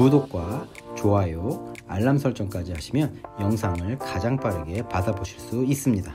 구독과 좋아요, 알람 설정까지 하시면 영상을 가장 빠르게 받아보실 수 있습니다.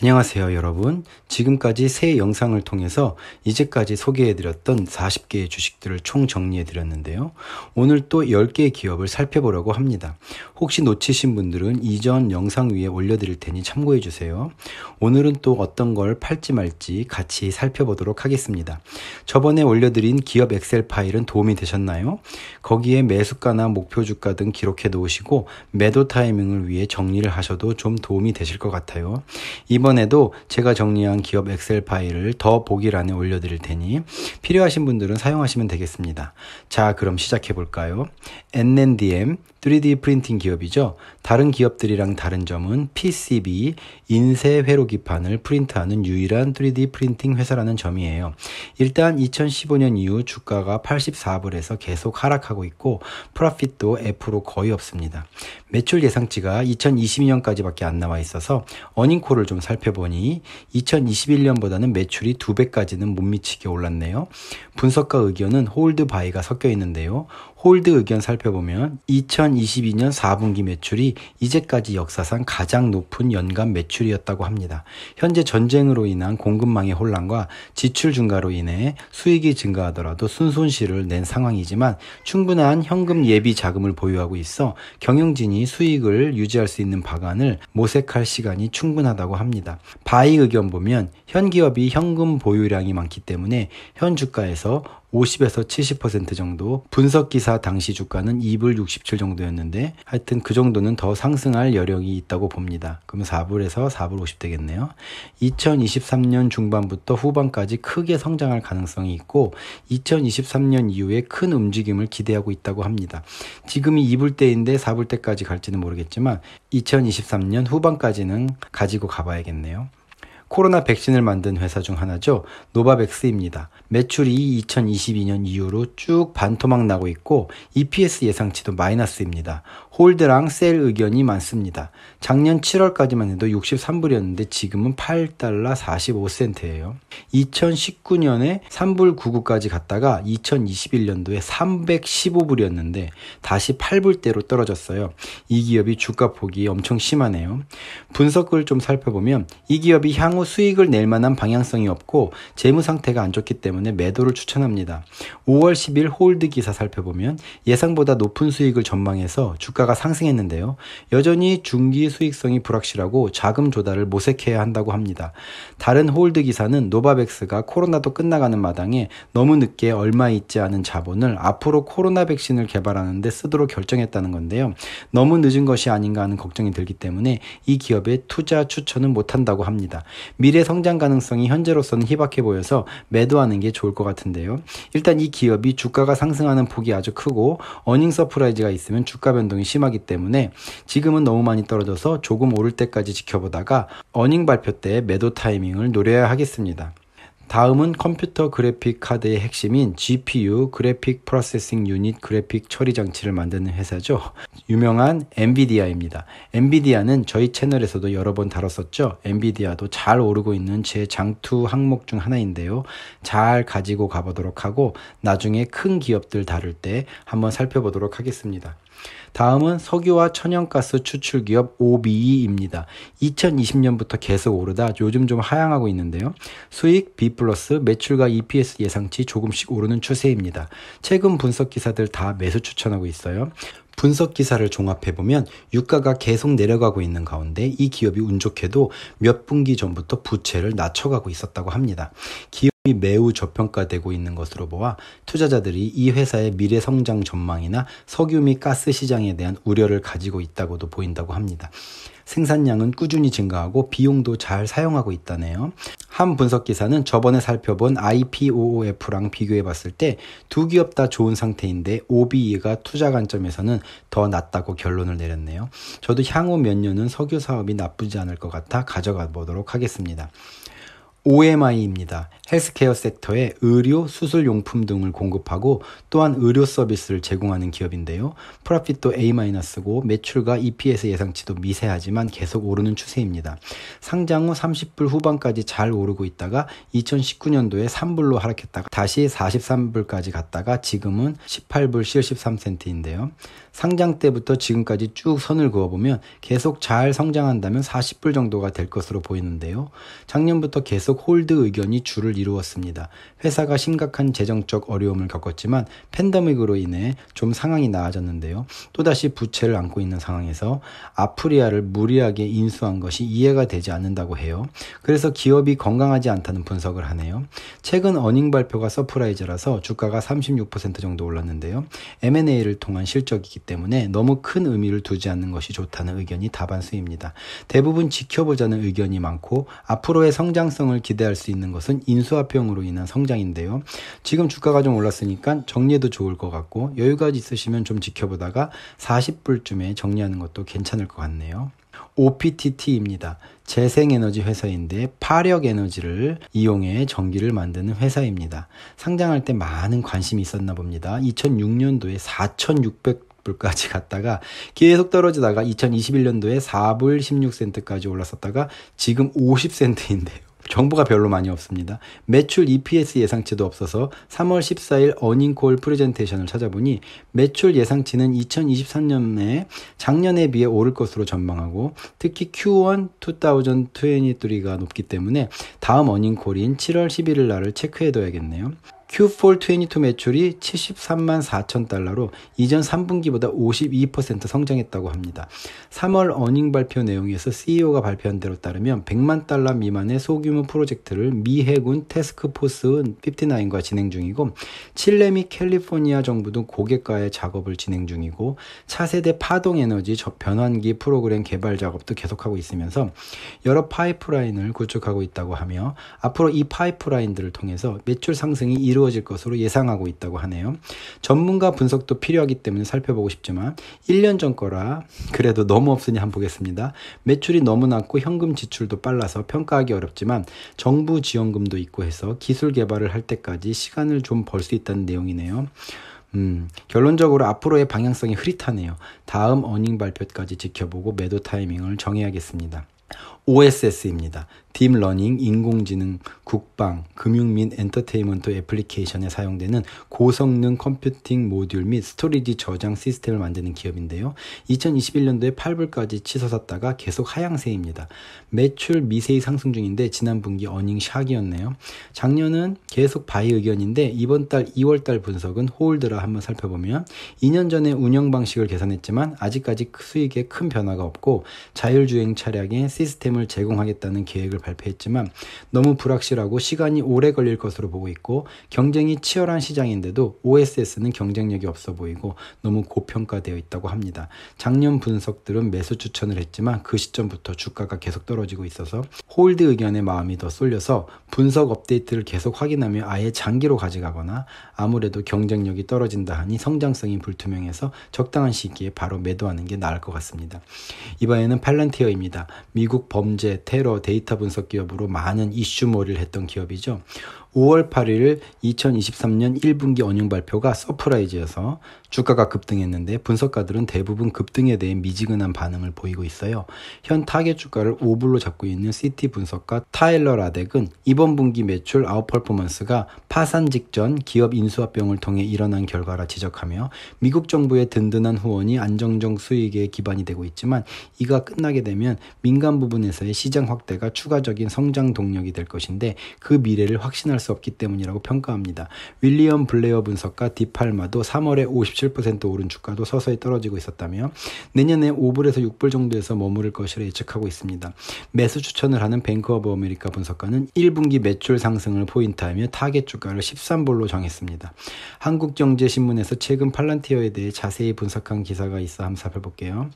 안녕하세요, 여러분. 지금까지 새 영상을 통해서 이제까지 소개해드렸던 40개의 주식들을 총 정리해드렸는데요. 오늘 또 10개의 기업을 살펴보려고 합니다. 혹시 놓치신 분들은 이전 영상 위에 올려드릴 테니 참고해주세요. 오늘은 또 어떤 걸 팔지 말지 같이 살펴보도록 하겠습니다. 저번에 올려드린 기업 엑셀 파일은 도움이 되셨나요? 거기에 매수가나 목표 주가 등 기록해 놓으시고 매도 타이밍을 위해 정리를 하셔도 좀 도움이 되실 것 같아요. 이번 이번에도 제가 정리한 기업 엑셀 파일을 더 보기란에 올려드릴 테니 필요하신 분들은 사용하시면 되겠습니다. 자, 그럼 시작해 볼까요? NNDM 3D 프린팅 기업이죠. 다른 기업들이랑 다른 점은 PCB, 인쇄 회로기판을 프린트하는 유일한 3D 프린팅 회사라는 점이에요. 일단 2015년 이후 주가가 84불에서 계속 하락하고 있고 프라핏도 F로 거의 없습니다. 매출 예상치가 2022년까지밖에 안 나와 있어서 어닝콜을 좀 살펴보니 2021년보다는 매출이 두배까지는못 미치게 올랐네요. 분석가 의견은 홀드 바이가 섞여 있는데요. 홀드 의견 살펴보면 2022년 4분기 매출이 이제까지 역사상 가장 높은 연간 매출이었다고 합니다. 현재 전쟁으로 인한 공급망의 혼란과 지출 증가로 인해 수익이 증가하더라도 순손실을 낸 상황이지만 충분한 현금 예비 자금을 보유하고 있어 경영진이 수익을 유지할 수 있는 방안을 모색할 시간이 충분하다고 합니다. 바이 의견 보면 현 기업이 현금 보유량이 많기 때문에 현 주가에서 50에서 70% 정도, 분석 기사 당시 주가는 2불 67 정도였는데 하여튼 그 정도는 더 상승할 여력이 있다고 봅니다. 그러면 4불에서 4불 50 되겠네요. 2023년 중반부터 후반까지 크게 성장할 가능성이 있고 2023년 이후에 큰 움직임을 기대하고 있다고 합니다. 지금이 2불때인데4불때까지 갈지는 모르겠지만 2023년 후반까지는 가지고 가봐야겠네요. 코로나 백신을 만든 회사 중 하나죠. 노바백스입니다. 매출이 2022년 이후로 쭉 반토막 나고 있고 EPS 예상치도 마이너스입니다. 홀드랑 셀 의견이 많습니다. 작년 7월까지만 해도 63불이었는데 지금은 8달러 45센트예요. 2019년에 3불 99까지 갔다가 2021년도에 315불이었는데 다시 8불대로 떨어졌어요. 이 기업이 주가 폭이 엄청 심하네요. 분석을 좀 살펴보면 이 기업이 향후 향후 수익을 낼 만한 방향성이 없고 재무 상태가 안 좋기 때문에 매도를 추천합니다. 5월 10일 홀드 기사 살펴보면 예상보다 높은 수익을 전망해서 주가가 상승했는데요. 여전히 중기 수익성이 불확실하고 자금 조달을 모색해야 한다고 합니다. 다른 홀드 기사는 노바백스가 코로나도 끝나가는 마당에 너무 늦게 얼마 있지 않은 자본을 앞으로 코로나 백신을 개발하는데 쓰도록 결정했다는 건데요. 너무 늦은 것이 아닌가 하는 걱정이 들기 때문에 이 기업의 투자 추천은 못한다고 합니다. 미래 성장 가능성이 현재로서는 희박해 보여서 매도하는 게 좋을 것 같은데요. 일단 이 기업이 주가가 상승하는 폭이 아주 크고 어닝 서프라이즈가 있으면 주가 변동이 심하기 때문에 지금은 너무 많이 떨어져서 조금 오를 때까지 지켜보다가 어닝 발표 때 매도 타이밍을 노려야 하겠습니다. 다음은 컴퓨터 그래픽 카드의 핵심인 GPU 그래픽 프로세싱 유닛 그래픽 처리 장치를 만드는 회사죠. 유명한 엔비디아입니다. 엔비디아는 저희 채널에서도 여러 번 다뤘었죠. 엔비디아도 잘 오르고 있는 제 장투 항목 중 하나인데요. 잘 가지고 가보도록 하고 나중에 큰 기업들 다룰 때 한번 살펴보도록 하겠습니다. 다음은 석유와 천연가스 추출 기업 OBE입니다. 2020년부터 계속 오르다 요즘 좀 하향하고 있는데요. 수익 B+, 매출과 EPS 예상치 조금씩 오르는 추세입니다. 최근 분석 기사들 다 매수 추천하고 있어요. 분석 기사를 종합해보면 유가가 계속 내려가고 있는 가운데 이 기업이 운 좋게도 몇 분기 전부터 부채를 낮춰가고 있었다고 합니다. 실적이 매우 저평가되고 있는 것으로 보아 투자자들이 이 회사의 미래 성장 전망이나 석유 및 가스 시장에 대한 우려를 가지고 있다고도 보인다고 합니다. 생산량은 꾸준히 증가하고 비용도 잘 사용하고 있다네요. 한 분석 기사는 저번에 살펴본 IPOOF랑 비교해 봤을 때 두 기업 다 좋은 상태인데 OBE가 투자 관점에서는 더 낫다고 결론을 내렸네요. 저도 향후 몇 년은 석유 사업이 나쁘지 않을 것 같아 가져가 보도록 하겠습니다. OMI입니다. 헬스케어 섹터에 의료, 수술 용품 등을 공급하고 또한 의료 서비스를 제공하는 기업인데요. 프라핏도 A-고 매출과 EPS 예상치도 미세하지만 계속 오르는 추세입니다. 상장 후 30불 후반까지 잘 오르고 있다가 2019년도에 3불로 하락했다가 다시 43불까지 갔다가 지금은 18불 73센트인데요. 상장 때부터 지금까지 쭉 선을 그어보면 계속 잘 성장한다면 40불 정도가 될 것으로 보이는데요. 작년부터 계속 계속 홀드 의견이 주를 이루었습니다. 회사가 심각한 재정적 어려움을 겪었지만 팬데믹으로 인해 좀 상황이 나아졌는데요. 또다시 부채를 안고 있는 상황에서 아프리아를 무리하게 인수한 것이 이해가 되지 않는다고 해요. 그래서 기업이 건강하지 않다는 분석을 하네요. 최근 어닝 발표가 서프라이즈라서 주가가 36% 정도 올랐는데요. M&A를 통한 실적이기 때문에 너무 큰 의미를 두지 않는 것이 좋다는 의견이 다반수입니다. 대부분 지켜보자는 의견이 많고 앞으로의 성장성을 성장을 기대할 수 있는 것은 인수합병으로 인한 성장인데요. 지금 주가가 좀 올랐으니까 정리해도 좋을 것 같고 여유가 있으시면 좀 지켜보다가 40불쯤에 정리하는 것도 괜찮을 것 같네요. OPTT입니다. 재생에너지 회사인데 파력 에너지를 이용해 전기를 만드는 회사입니다. 상장할 때 많은 관심이 있었나 봅니다. 2006년도에 4,600 불까지 갔다가 계속 떨어지다가 2021년도에 4불 16센트까지 올랐었다가 지금 50센트인데요. 정보가 별로 많이 없습니다. 매출 EPS 예상치도 없어서 3월 14일 어닝콜 프레젠테이션을 찾아보니 매출 예상치는 2023년에 작년에 비해 오를 것으로 전망하고 특히 Q1 2023가 높기 때문에 다음 어닝콜인 7월 11일 날을 체크해 둬야겠네요. Q4 22 매출이 73만 4천 달러로 이전 3분기보다 52% 성장했다고 합니다. 3월 어닝 발표 내용에서 CEO가 발표한 대로 따르면 100만 달러 미만의 소규모 프로젝트를 미 해군 테스크포스 59과 진행 중이고 칠레 및 캘리포니아 정부 등 고객과의 작업을 진행 중이고 차세대 파동 에너지 변환기 프로그램 개발 작업도 계속하고 있으면서 여러 파이프라인을 구축하고 있다고 하며 앞으로 이 파이프라인들을 통해서 매출 상승이 이루 이루어질 것으로 예상하고 있다고 하네요. 전문가 분석도 필요하기 때문에 살펴보고 싶지만 1년 전 거라 그래도 너무 없으니 한번 보겠습니다. 매출이 너무 낮고 현금 지출도 빨라서 평가하기 어렵지만 정부 지원금도 있고 해서 기술 개발을 할 때까지 시간을 좀 벌 수 있다는 내용이네요. 음, 결론적으로 앞으로의 방향성이 흐릿하네요. 다음 어닝 발표까지 지켜보고 매도 타이밍을 정해야겠습니다. OSS입니다. 딥러닝, 인공지능, 국방, 금융 및 엔터테인먼트 애플리케이션에 사용되는 고성능 컴퓨팅 모듈 및 스토리지 저장 시스템을 만드는 기업인데요. 2021년도에 8불까지 치솟았다가 계속 하향세입니다. 매출 미세히 상승 중인데 지난 분기 어닝 샥이었네요. 작년은 계속 바이 의견인데 이번 달 2월 달 분석은 홀드라 한번 살펴보면 2년 전에 운영 방식을 개선했지만 아직까지 수익에 큰 변화가 없고 자율주행 차량의 시스템을 제공하겠다는 계획을 발표했지만 너무 불확실하고 시간이 오래 걸릴 것으로 보고 있고 경쟁이 치열한 시장인데도 OSS는 경쟁력이 없어 보이고 너무 고평가되어 있다고 합니다. 작년 분석들은 매수 추천을 했지만 그 시점부터 주가가 계속 떨어지고 있어서 홀드 의견의 마음이 더 쏠려서 분석 업데이트를 계속 확인하며 아예 장기로 가져가거나 아무래도 경쟁력이 떨어진다 하니 성장성이 불투명해서 적당한 시기에 바로 매도하는 게 나을 것 같습니다. 이번에는 팔란티어입니다. 미국 범죄, 테러, 데이터 분석 분석 기업으로 많은 이슈몰이를 했던 기업이죠. 5월 8일 2023년 1분기 언용 발표가 서프라이즈여서 주가가 급등했는데 분석가들은 대부분 급등에 대해 미지근한 반응을 보이고 있어요. 현 타겟 주가를 5불로 잡고 있는 시티 분석가 타일러 라덱은 이번 분기 매출 아웃퍼포먼스가 파산 직전 기업 인수합병을 통해 일어난 결과라 지적하며 미국 정부의 든든한 후원이 안정적 수익에 기반이 되고 있지만 이가 끝나게 되면 민간 부분에서의 시장 확대가 추가적인 성장 동력이 될 것인데 그 미래를 확신할 예상할 수 없기 때문이라고 평가합니다. 윌리엄 블레어 분석가 디팔마도 3월에 57% 오른 주가도 서서히 떨어지고 있었다며 내년에 5불에서 6불 정도에서 머무를 것이라 예측하고 있습니다. 매수 추천을 하는 뱅크 오브 아메리카 분석가는 1분기 매출 상승을 포인트하며 타겟 주가를 13불로 정했습니다. 한국경제신문에서 최근 팔란티어에 대해 자세히 분석한 기사가 있어 함번 살펴볼게요.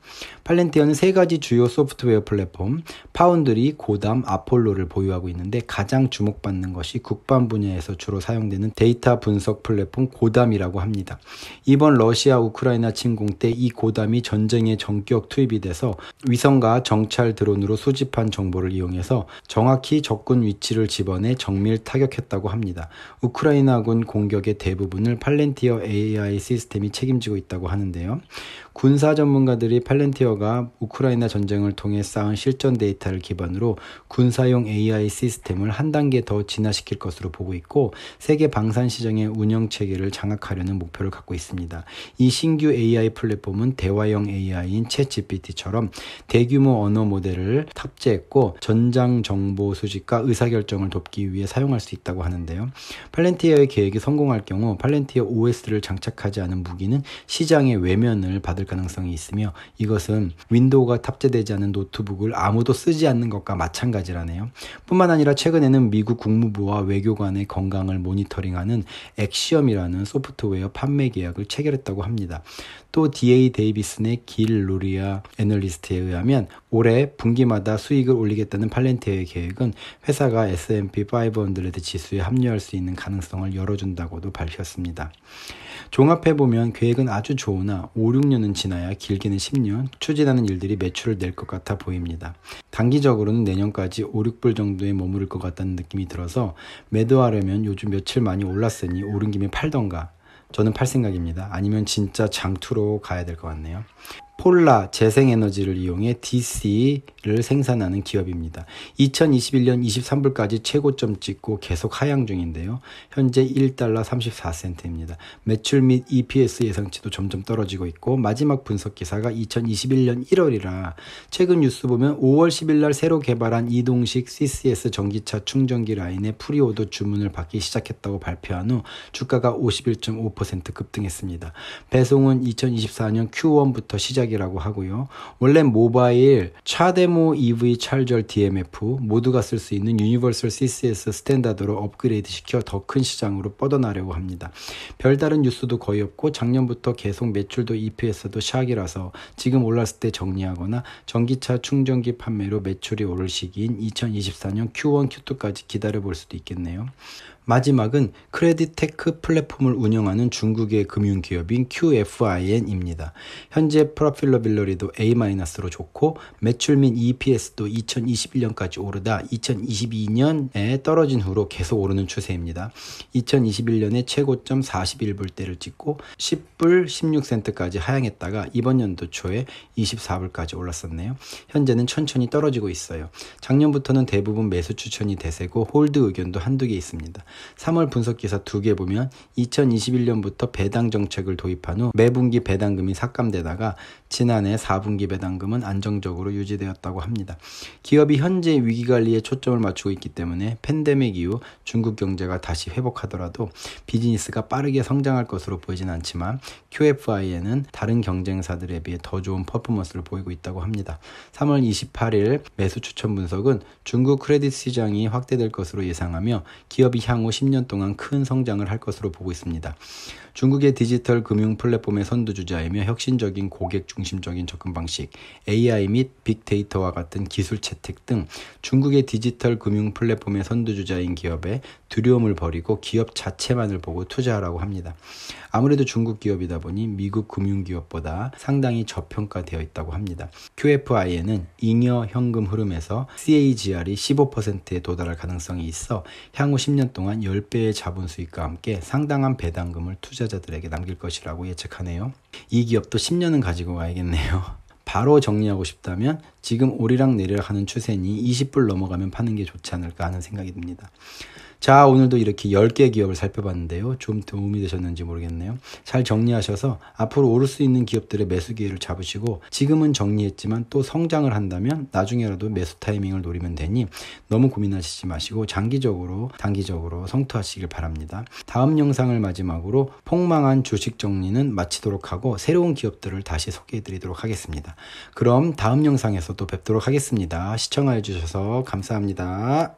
팔란티어는 세 가지 주요 소프트웨어 플랫폼 파운드리, 고담, 아폴로를 보유하고 있는데 가장 주목받는 것이 국밥 국방 분야에서 주로 사용되는 데이터 분석 플랫폼 고담이라고 합니다. 이번 러시아 우크라이나 침공 때 이 고담이 전쟁에 전격 투입이 돼서 위성과 정찰 드론으로 수집한 정보를 이용해서 정확히 적군 위치를 집어내 정밀 타격했다고 합니다. 우크라이나군 공격의 대부분을 팔렌티어 AI 시스템이 책임지고 있다고 하는데요. 군사 전문가들이 팔렌티어가 우크라이나 전쟁을 통해 쌓은 실전 데이터를 기반으로 군사용 AI 시스템을 한 단계 더 진화시킬 것으로 보고 있고 세계 방산 시장의 운영 체계를 장악하려는 목표를 갖고 있습니다. 이 신규 AI 플랫폼은 대화형 AI인 챗GPT처럼 대규모 언어 모델을 탑재했고 전장 정보 수집과 의사결정을 돕기 위해 사용할 수 있다고 하는데요. 팔렌티어의 계획이 성공할 경우 팔렌티어 OS를 장착하지 않은 무기는 시장의 외면을 받을 받을 가능성이 있으며 이것은 윈도우가 탑재되지 않은 노트북을 아무도 쓰지 않는 것과 마찬가지라네요. 뿐만 아니라 최근에는 미국 국무부와 외교관의 건강을 모니터링하는 액시엄이라는 소프트웨어 판매 계약을 체결했다고 합니다. 또 DA 데이비슨의 길 로리아 애널리스트에 의하면 올해 분기마다 수익을 올리겠다는 팔렌테의 계획은 회사가 S&P 500 지수에 합류할 수 있는 가능성을 열어준다고도 밝혔습니다. 종합해보면 계획은 아주 좋으나 5, 6년은 지나야 길게는 10년 추진하는 일들이 매출을 낼 것 같아 보입니다. 단기적으로는 내년까지 5, 6불 정도에 머무를 것 같다는 느낌이 들어서 매도하려면 요즘 며칠 많이 올랐으니 오른 김에 팔던가 저는 팔 생각입니다. 아니면 진짜 장투로 가야 될 것 같네요. 폴라 재생에너지를 이용해 DC를 생산하는 기업입니다. 2021년 23불까지 최고점 찍고 계속 하향 중인데요. 현재 1달러 34센트입니다. 매출 및 EPS 예상치도 점점 떨어지고 있고 마지막 분석 기사가 2021년 1월이라 최근 뉴스 보면 5월 10일 날 새로 개발한 이동식 CCS 전기차 충전기 라인의 프리오더 주문을 받기 시작했다고 발표한 후 주가가 51.5% 급등했습니다. 배송은 2024년 Q1부터 시작 시작이라고 하고요. 원래 모바일, 차데모 EV 찰절 DMF 모두가 쓸 수 있는 유니버설 CCS 스탠다드로 업그레이드 시켜 더 큰 시장으로 뻗어나려고 합니다. 별다른 뉴스도 거의 없고 작년부터 계속 매출도 EPS도 샥이라서 지금 올랐을 때 정리하거나 전기차 충전기 판매로 매출이 오를 시기인 2024년 Q1, Q2까지 기다려볼 수도 있겠네요. 마지막은 크레디테크 플랫폼을 운영하는 중국의 금융기업인 QFIN입니다. 현재 프로필러빌러리도 A-로 좋고 매출 및 EPS도 2021년까지 오르다 2022년에 떨어진 후로 계속 오르는 추세입니다. 2021년에 최고점 41불대를 찍고 10불 16센트까지 하향했다가 이번 연도 초에 24불까지 올랐었네요. 현재는 천천히 떨어지고 있어요. 작년부터는 대부분 매수 추천이 대세고 홀드 의견도 한두 개 있습니다. 3월 분석 기사 두개 보면 2021년부터 배당 정책을 도입한 후 매분기 배당금이 삭감되다가 지난해 4분기 배당금은 안정적으로 유지되었다고 합니다. 기업이 현재 위기 관리에 초점을 맞추고 있기 때문에 팬데믹 이후 중국 경제가 다시 회복하더라도 비즈니스가 빠르게 성장할 것으로 보이진 않지만 QFI에는 다른 경쟁사들에 비해 더 좋은 퍼포먼스를 보이고 있다고 합니다. 3월 28일 매수 추천 분석은 중국 크레딧 시장이 확대될 것으로 예상하며 기업이 향후 향후 10년 동안 큰 성장을 할 것으로 보고 있습니다. 중국의 디지털 금융 플랫폼의 선두주자이며 혁신적인 고객 중심적인 접근 방식, AI 및 빅데이터와 같은 기술 채택 등 중국의 디지털 금융 플랫폼의 선두주자인 기업에 두려움을 버리고 기업 자체만을 보고 투자하라고 합니다. 아무래도 중국 기업이다 보니 미국 금융기업보다 상당히 저평가되어 있다고 합니다. QFI에는 잉여 현금 흐름에서 CAGR이 15%에 도달할 가능성이 있어 향후 10년 동안 발생한 10배의 자본 수익과 함께 상당한 배당금을 투자자들에게 남길 것이라고 예측하네요. 이 기업도 10년은 가지고 가야겠네요. 바로 정리하고 싶다면 지금 오리락 내리락 하는 추세니 20불 넘어가면 파는 게 좋지 않을까 하는 생각이 듭니다. 자, 오늘도 이렇게 10개 기업을 살펴봤는데요. 좀 도움이 되셨는지 모르겠네요. 잘 정리하셔서 앞으로 오를 수 있는 기업들의 매수 기회를 잡으시고 지금은 정리했지만 또 성장을 한다면 나중에라도 매수 타이밍을 노리면 되니 너무 고민하시지 마시고 장기적으로 단기적으로 성투하시길 바랍니다. 다음 영상을 마지막으로 폭망한 주식 정리는 마치도록 하고 새로운 기업들을 다시 소개해 드리도록 하겠습니다. 그럼 다음 영상에서 또 뵙도록 하겠습니다. 시청해 주셔서 감사합니다.